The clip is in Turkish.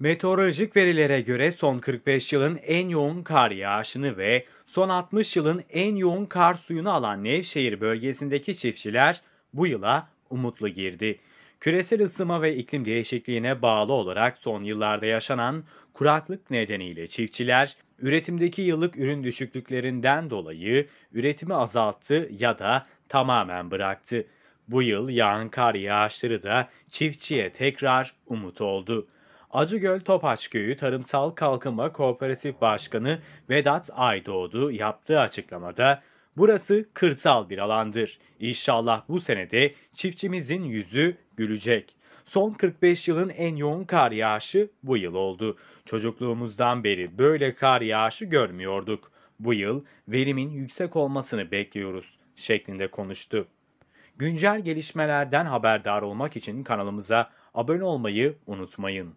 Meteorolojik verilere göre son 45 yılın en yoğun kar yağışını ve son 60 yılın en yoğun kar suyunu alan Nevşehir bölgesindeki çiftçiler bu yıla umutlu girdi. Küresel ısınma ve iklim değişikliğine bağlı olarak son yıllarda yaşanan kuraklık nedeniyle çiftçiler üretimdeki yıllık ürün düşüklüklerinden dolayı üretimi azalttı ya da tamamen bıraktı. Bu yıl yağan kar yağışları da çiftçiye tekrar umut oldu. Acıgöl Topaç Köyü Tarımsal Kalkınma Kooperatif Başkanı Vedat Aydoğdu yaptığı açıklamada Burası kırsal bir alandır. İnşallah bu senede çiftçimizin yüzü gülecek. Son 45 yılın en yoğun kar yağışı bu yıl oldu. Çocukluğumuzdan beri böyle kar yağışı görmüyorduk. Bu yıl verimin yüksek olmasını bekliyoruz şeklinde konuştu. Güncel gelişmelerden haberdar olmak için kanalımıza abone olmayı unutmayın.